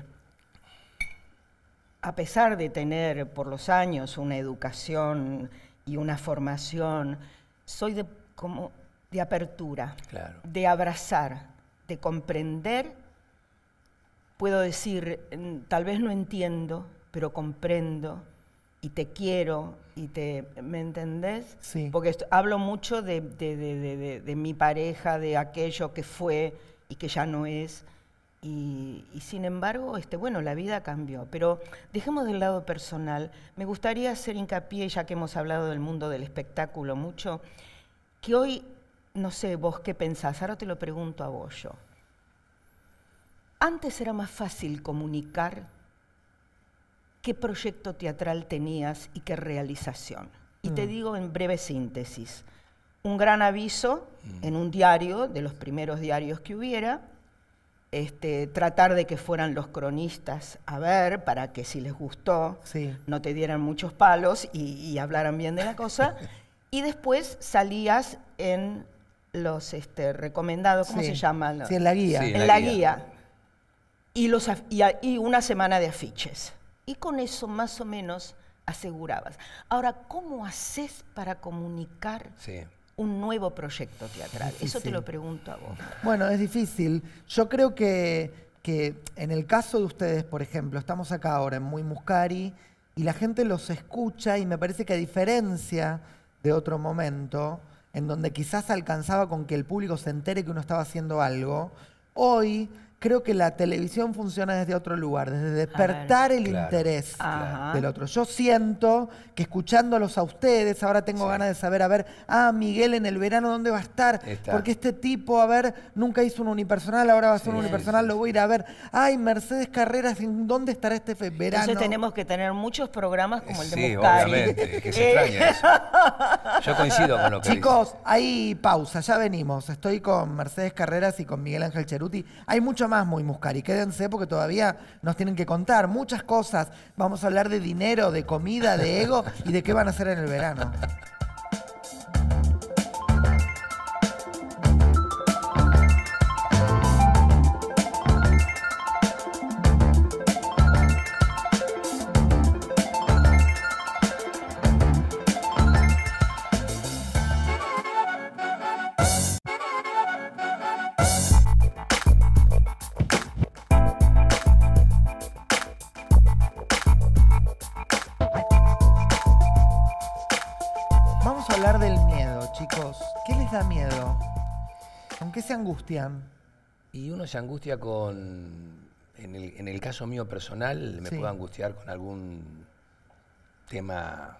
a pesar de tener por los años una educación y una formación, soy de, como de apertura, de abrazar de comprender, puedo decir, mm, tal vez no entiendo, pero comprendo y te quiero y te, ¿me entendés? Sí. Porque hablo mucho de, mi pareja, de aquello que fue y que ya no es. Y, sin embargo, este, bueno, la vida cambió. Pero dejemos del lado personal. Me gustaría hacer hincapié, ya que hemos hablado del mundo del espectáculo mucho, que hoy no sé vos qué pensás, ahora te lo pregunto a vos yo. Antes era más fácil comunicar qué proyecto teatral tenías y qué realización. Y te mm. digo en breve síntesis, un gran aviso mm. en un diario, de los primeros diarios que hubiera, este, tratar de que fueran los cronistas a ver para que si les gustó no te dieran muchos palos y hablaran bien de la cosa. y después salías en los este, recomendados, ¿cómo se llaman? Sí, en la guía. en, la, guía. Y, los, y, una semana de afiches. Y con eso más o menos asegurabas. Ahora, ¿cómo haces para comunicar un nuevo proyecto teatral? eso te lo pregunto a vos. Bueno, es difícil. Yo creo que, que en el caso de ustedes, por ejemplo, estamos acá ahora en Muy Muscari y la gente los escucha y me parece que a diferencia de otro momento, en donde quizás alcanzaba con que el público se entere que uno estaba haciendo algo, hoy creo que la televisión funciona desde otro lugar, desde despertar el interés del otro. Yo siento que escuchándolos a ustedes, ahora tengo ganas de saber, a ver, ah, Miguel en el verano, ¿dónde va a estar? Porque este tipo, a ver, nunca hizo un unipersonal, ahora va a hacer un unipersonal, lo voy a ir a ver. Ay, Mercedes Carreras, ¿dónde estará este verano? Entonces tenemos que tener muchos programas como el de Sí, que se eh. eso. Yo coincido con lo que Chicos, hay pausa, ya venimos. Estoy con Mercedes Carreras y con Miguel Ángel Cheruti. Hay muchos más Muy Muscari. Quédense porque todavía nos tienen que contar muchas cosas. Vamos a hablar de dinero, de comida, de ego y de qué van a hacer en el verano. Y uno se angustia con, en el, caso mío personal, me puedo angustiar con algún tema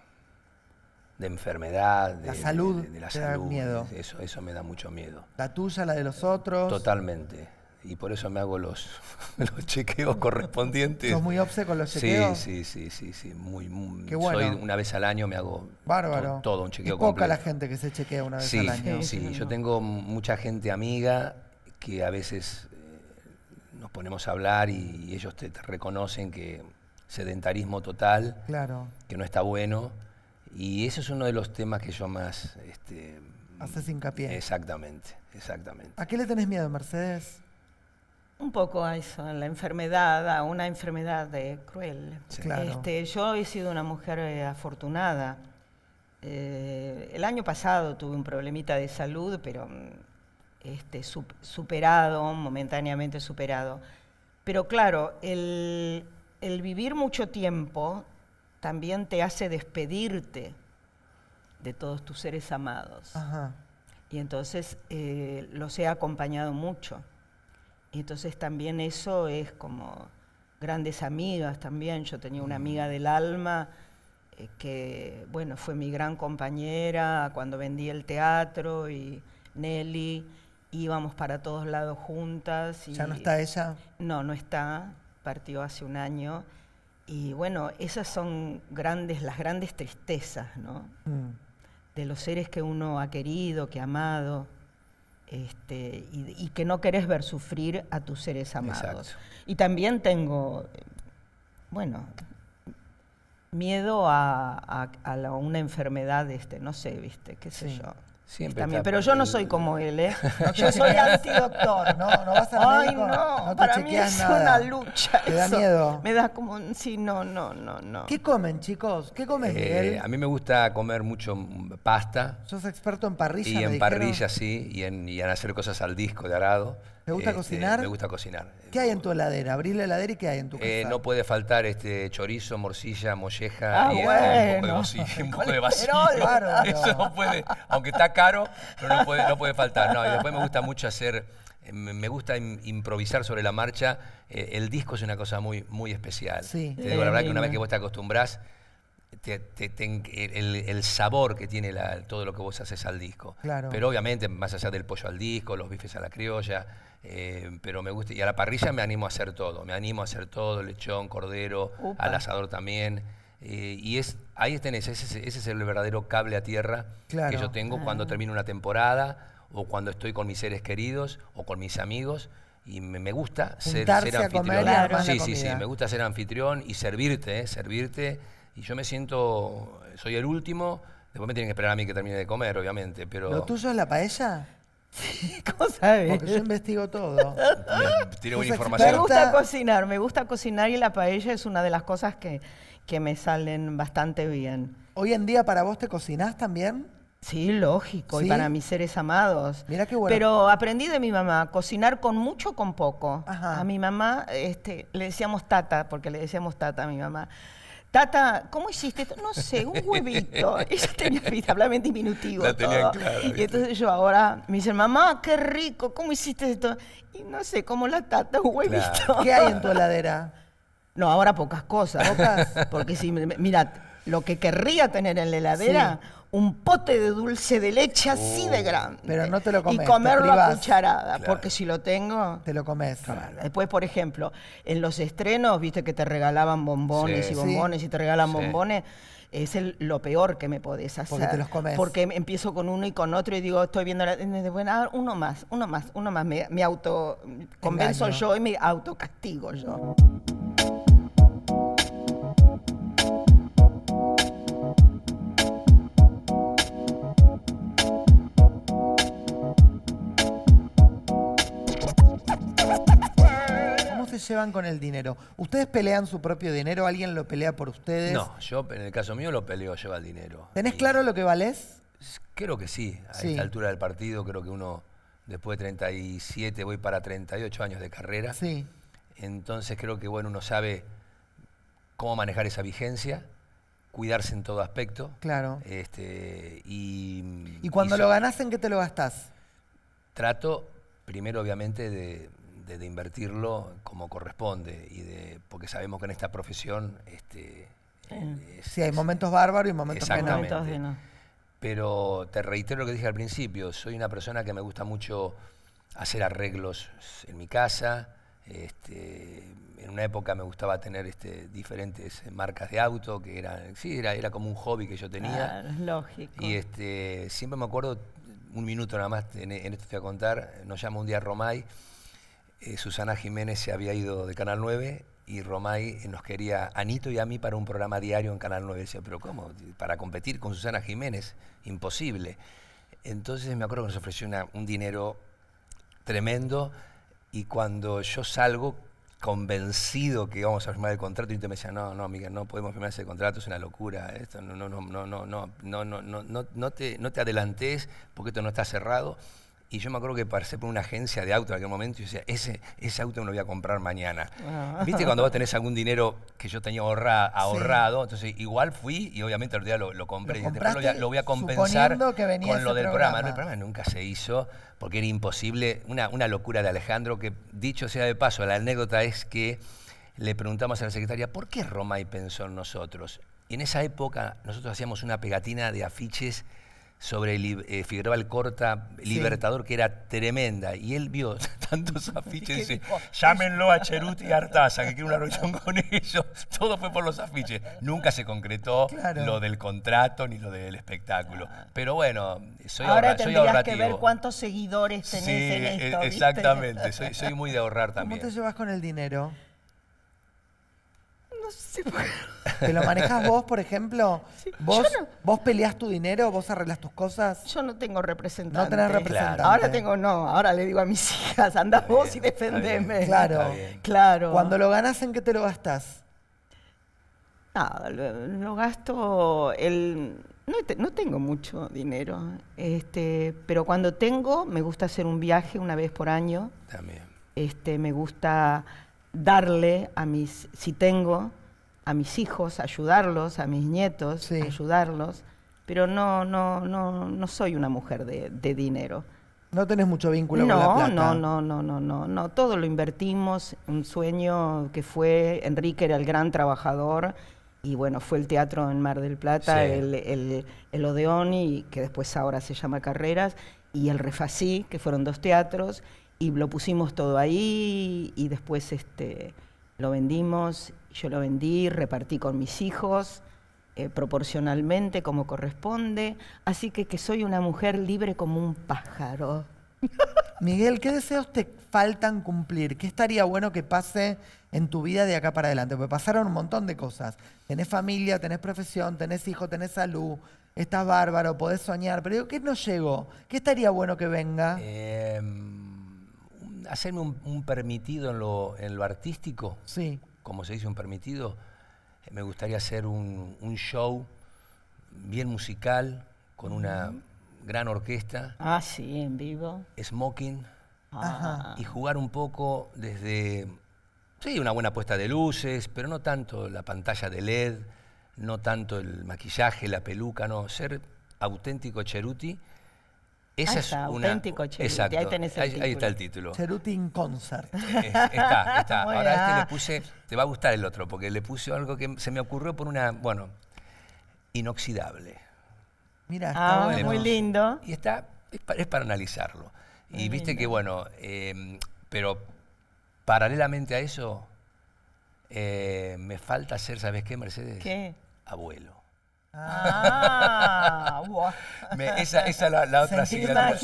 de enfermedad, de la salud. De, miedo. Eso, eso me da mucho miedo. La tuya, la de los otros. Totalmente y por eso me hago los, chequeos correspondientes. ¿Sos muy obse con los chequeos? Sí, sí, sí, sí, muy, muy Qué bueno. una vez al año me hago Bárbaro. todo un chequeo completo. poca la gente que se chequea una vez al año. Sí, sí, yo tengo mucha gente amiga que a veces eh, nos ponemos a hablar y, ellos te, reconocen que sedentarismo total, claro. que no está bueno. Y eso es uno de los temas que yo más... Este, Haces hincapié. Exactamente, exactamente. ¿A qué le tenés miedo, Mercedes? Un poco a eso, la enfermedad, a una enfermedad cruel. Este, yo he sido una mujer eh, afortunada. Eh, el año pasado tuve un problemita de salud, pero mm, este, superado, momentáneamente superado. Pero claro, el, vivir mucho tiempo también te hace despedirte de todos tus seres amados. Ajá. Y entonces eh, los he acompañado mucho. Entonces también eso es como grandes amigas también. Yo tenía una amiga mm. del alma eh, que, bueno, fue mi gran compañera cuando vendí el teatro y Nelly, íbamos para todos lados juntas. ¿Ya no está esa? No, no está, partió hace un año. Y bueno, esas son grandes, las grandes tristezas, ¿no? Mm. De los seres que uno ha querido, que ha amado este, y, que no querés ver sufrir a tus seres amados. Y también tengo, bueno, miedo a, una enfermedad, este, no sé, viste, qué sé yo también, pero yo no soy como él, ¿eh? yo soy antidoctor. No, no vas a Ay, no, no para mí es una lucha. me da miedo? Me da como sí, no, no, no, no. ¿Qué comen, chicos? ¿Qué comen, eh, A mí me gusta comer mucho pasta. ¿Sos experto en parrilla? Y en parrillas, parrilla, sí, y en, y en hacer cosas al disco de arado. ¿Te gusta este, cocinar? Me gusta cocinar. ¿Qué hay en tu heladera? Abrir la heladera y ¿qué hay en tu eh, casa? no puede faltar este chorizo, morcilla, molleja ah, bueno. un poco de vacío. Un poco de vacío. Eso no puede, aunque está caro, no puede, no puede faltar. y después me gusta mucho hacer, eh, me gusta improvisar sobre la marcha. Eh, el disco es una cosa muy, muy especial. Sí. Te digo, la verdad que una vez que vos te acostumbrás, el, sabor que tiene todo lo que vos haces al disco. Pero obviamente, más allá del pollo al disco, los bifes a la criolla, eh, pero me gusta. Y a la parrilla me animo a hacer todo. Me animo a hacer todo: lechón, cordero, al asador también. Eh, y es, ahí tenés, ese, ese, es el verdadero cable a tierra que yo tengo ah. cuando termino una temporada o cuando estoy con mis seres queridos o con mis amigos y me, gusta ser, anfitrión. sí, sí, sí, me gusta ser anfitrión y servirte, eh, servirte y yo me siento, soy el último, después me tienen que esperar a mí que termine de comer, obviamente, pero... ¿Lo tuyo es la paella? ¿Cómo sabes? Porque yo investigo todo. Tiene buena información. Me gusta cocinar, me gusta cocinar y la paella es una de las cosas que, me salen bastante bien. ¿Hoy en día para vos te cocinás también? Sí, lógico, y para mis seres amados. Mira qué bueno. Pero aprendí de mi mamá, cocinar con mucho, o con poco. A mi mamá este, le decíamos tata, porque le decíamos tata a mi mamá. Tata, ¿cómo hiciste esto? No sé, un huevito. Ella tenía vida, diminutivo. todo. y entonces yo ahora me dice, mamá, qué rico, ¿cómo hiciste esto? Y no sé, cómo la tata, un huevito. ¿Qué hay en tu heladera? No, ahora pocas cosas. Pocas. Porque si, mira, lo que querría tener en la heladera, un pote de dulce de leche así de uh, grande. Pero no te lo comes. Y comerlo a cucharada, porque si lo tengo. Te lo comes. Después, por ejemplo, en los estrenos, viste que te regalaban bombones y bombones y te regalan bombones es lo peor que me podés hacer. Porque te los comes. Porque empiezo con uno y con otro y digo, estoy viendo la... Bueno, uno más, uno más, uno más. Me, me auto... Convenzo yo y me autocastigo yo. llevan con el dinero? ¿Ustedes pelean su propio dinero? ¿Alguien lo pelea por ustedes? No, yo en el caso mío lo peleo, lleva el dinero. ¿Tenés claro lo que valés? Creo que sí. A esta altura del partido, creo que uno, después de 37, voy para 38 años de carrera. Sí. Entonces creo que, bueno, uno sabe cómo manejar esa vigencia cuidarse en todo aspecto. Claro. Este, y, cuando lo ganás ¿en qué te lo gastás? Trato, primero obviamente, de de, invertirlo como corresponde, y de, porque sabemos que en esta profesión... Este, sí, eh, hay momentos bárbaros y momentos Pero te reitero lo que dije al principio, soy una persona que me gusta mucho hacer arreglos en mi casa. Este, en una época me gustaba tener este, diferentes marcas de auto, que eran, sí, era, era como un hobby que yo tenía. lógico. Y este, siempre me acuerdo, un minuto nada más, en esto te voy a contar, nos llama un día Romay Susana Jiménez se había ido de Canal 9 y Romay nos quería, a Anito y a mí, para un programa diario en Canal 9. Decía, pero ¿cómo? Para competir con Susana Jiménez, imposible. Entonces me acuerdo que nos ofreció un dinero tremendo y cuando yo salgo convencido que vamos a firmar el contrato y me decía, no, no, amiga, no podemos firmar ese contrato, es una locura, esto no, no, no, no, no, no, no, no, no, te, no te adelantes porque esto no está cerrado. Y yo me acuerdo que pasé por una agencia de auto en aquel momento y decía, ese, ese auto me lo voy a comprar mañana. Ah. ¿Viste cuando vos tenés algún dinero que yo tenía ahorrado? Entonces igual fui y obviamente el día lo, compré. Lo, y lo, voy a, lo, voy a, compensar con lo del programa. el programa nunca se hizo porque era imposible. Una, una locura de Alejandro que, dicho sea de paso, la anécdota es que le preguntamos a la secretaria, ¿por qué Roma y pensó en nosotros? Y en esa época nosotros hacíamos una pegatina de afiches sobre eh, Figueroa Alcorta, Libertador, que era tremenda. Y él vio tantos afiches y llámenlo a Cheruti y Artaza, que quiero una reunión con ellos. Todo fue por los afiches. Nunca se concretó lo del contrato ni lo del espectáculo. Ah. Pero bueno, soy, Ahora soy ahorrativo. Ahora tendrías que ver cuántos seguidores tenés sí, en e, esto. exactamente. Soy, soy, muy de ahorrar también. ¿Cómo te llevas con el dinero? ¿Te lo manejas vos, por ejemplo? ¿Vos, ¿Vos peleás tu dinero? ¿Vos arreglas tus cosas? Yo no tengo representante. No tenés representante. Ahora tengo, no, ahora le digo a mis hijas, anda vos y defendeme. Claro, claro. Cuando lo ganas, ¿en qué te lo gastas Nada, lo, gasto el... No, no, tengo mucho dinero, este, pero cuando tengo, me gusta hacer un viaje una vez por año. También. Este, me gusta darle a mis, si tengo, a mis hijos, ayudarlos, a mis nietos, ayudarlos, pero no, no, no, no soy una mujer de, dinero. No tenés mucho vínculo no, con la plata. No, no, no, no, no, no. Todo lo invertimos. Un sueño que fue, Enrique era el gran trabajador y bueno, fue el teatro en Mar del Plata, el, el, Odeón, que después ahora se llama Carreras, y el Refací, que fueron dos teatros, y lo pusimos todo ahí y después este, lo vendimos yo lo vendí, repartí con mis hijos, eh, proporcionalmente como corresponde, así que que soy una mujer libre como un pájaro. Miguel, ¿qué deseos te faltan cumplir? ¿Qué estaría bueno que pase en tu vida de acá para adelante? Porque pasaron un montón de cosas. Tenés familia, tenés profesión, tenés hijo, tenés salud, estás bárbaro, podés soñar, pero digo, ¿qué no llegó? ¿Qué estaría bueno que venga? Em, hacerme un, un, permitido en lo, en lo artístico. Sí como se dice un permitido, eh, me gustaría hacer un, show bien musical, con una gran orquesta. Ah, sí, en vivo. Smoking. Y jugar un poco desde, sí, una buena puesta de luces, pero no tanto la pantalla de LED, no tanto el maquillaje, la peluca, no, ser auténtico Cheruti esa ah, es un auténtico Cheruti. Ahí, está el título. Cheruti in concert. está, está. Ahora bien. este le puse, te va a gustar el otro, porque le puse algo que se me ocurrió por una, bueno, inoxidable. Mira, ah, está ah, muy lindo. Y está, es para, analizarlo. y viste que, bueno, eh, pero paralelamente a eso, eh, me falta ser, ¿sabes qué, Mercedes? ¿Qué? Abuelo. Ah, esa es la, otra sigla.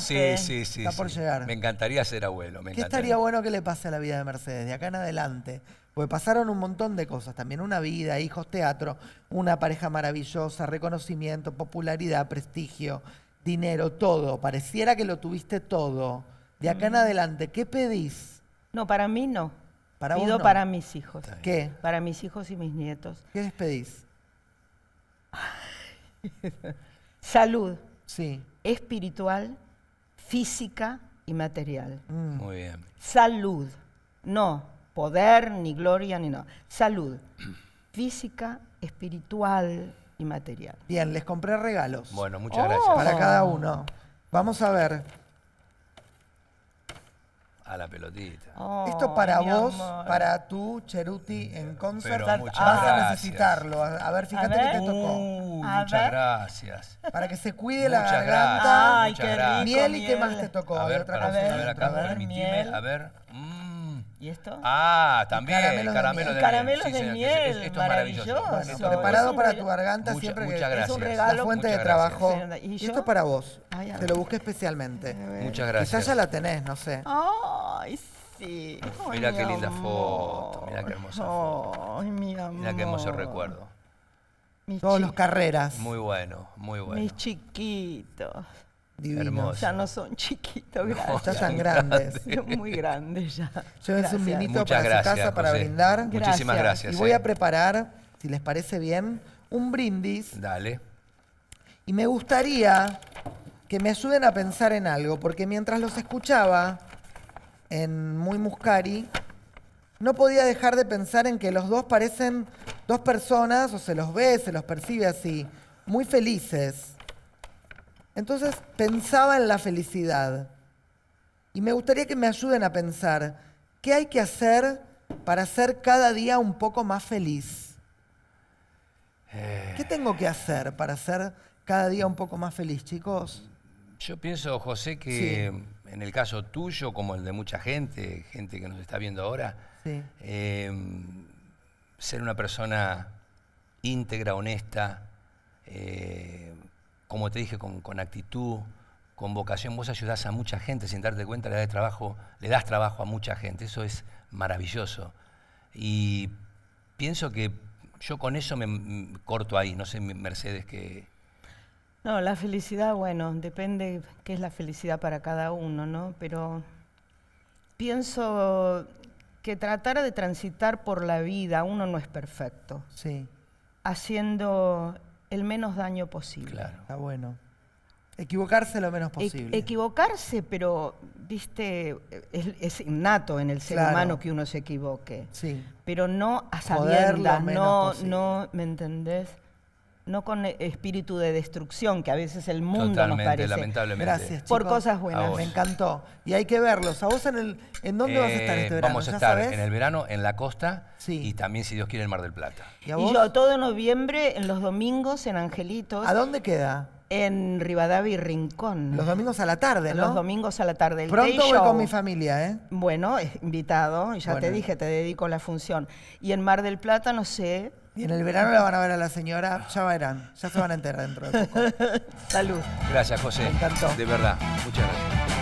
Sí, sí, sí. por Me encantaría ser abuelo. Me ¿Qué estaría bueno que le pase a la vida de Mercedes de acá en adelante? Porque pasaron un montón de cosas, también una vida, hijos, teatro, una pareja maravillosa, reconocimiento, popularidad, prestigio, dinero, todo. Pareciera que lo tuviste todo. De acá en mm. adelante, ¿qué pedís? No, para mí no. ¿Para Pido para mis hijos. ¿Qué? Para mis hijos y mis nietos. ¿Qué despedís? pedís? Salud. Sí. Espiritual, física y material. Mm. Muy bien. Salud. No poder, ni gloria, ni nada Salud. física, espiritual y material. Bien, les compré regalos. Bueno, muchas gracias. Para cada uno. Vamos a ver a la pelotita. Esto para vos, para tú, Cheruti, en concert. vas a necesitarlo. A ver, fíjate que te tocó. muchas gracias. Para que se cuide la garganta. qué miel, y qué más te tocó. A ver, otra para, A ver, acá, a ver, A mm. ver. ¿Y esto? Ah, también, caramelos, de, caramelo de, miel. Caramelos de miel, esto es maravilloso. Pues, preparado para tu garganta siempre muchas es un regalo. La fuente de trabajo. ¿Y, esto para vos. Te lo busqué especialmente. Muchas gracias. Quizás ya la tenés, no sé. Ay, sí. mira qué linda foto, mira qué hermosa foto. Ay, mi amor. Mira qué hermoso recuerdo. Todos los carreras. Muy bueno, muy bueno. Mis chiquitos. Ya no son chiquitos, gracias. ya son grandes. muy grandes ya. Llévense un vinito para su casa para brindar. Muchísimas gracias. Y voy eh. a preparar, si les parece bien, un brindis. Dale. Y me gustaría que me ayuden a pensar en algo, porque mientras los escuchaba en Muy Muscari, no podía dejar de pensar en que los dos parecen dos personas, o se los ve, se los percibe así, muy felices entonces pensaba en la felicidad y me gustaría que me ayuden a pensar qué hay que hacer para ser cada día un poco más feliz. Eh. ¿Qué tengo que hacer para ser cada día un poco más feliz, chicos? Yo pienso, José, que en el caso tuyo, como el de mucha gente, gente que nos está viendo ahora, em, ser una persona íntegra, honesta, eh, como te dije, con, actitud, con vocación, vos ayudás a mucha gente, sin darte cuenta, le das, trabajo, le das trabajo a mucha gente. Eso es maravilloso. Y pienso que yo con eso me, corto ahí, no sé, Mercedes, que... No, la felicidad, bueno, depende qué es la felicidad para cada uno, ¿no? Pero pienso que tratar de transitar por la vida, uno no es perfecto. Sí. Haciendo el menos daño posible. Claro. Está ah, bueno. Equivocarse lo menos e- posible. equivocarse, pero, viste, es, innato en el ser humano que uno se equivoque. Sí. Pero no a sabiendas, no, no, ¿me entendés? no con e, espíritu de destrucción, que a veces el mundo nos parece. lamentablemente. Gracias, Por cosas buenas. Me encantó. Y hay que verlos. ¿A vos en, el, en dónde vas a estar este eh, verano? Vamos a estar en el verano, en la costa sí. y también, si Dios quiere, en Mar del Plata. ¿Y, a vos? yo todo noviembre, en los domingos, en Angelitos. ¿A dónde queda? En Rivadavia y Rincón. Los domingos a la tarde, ¿no? Los domingos a la tarde. Pronto voy con mi familia, ¿eh? Bueno, invitado, ya te dije, te dedico la función. Y en Mar del Plata, no sé, y en el verano la van a ver a la señora, ya verán, ya se van a enterar dentro de poco. Salud. Gracias, José. Me encantó. De verdad, muchas gracias.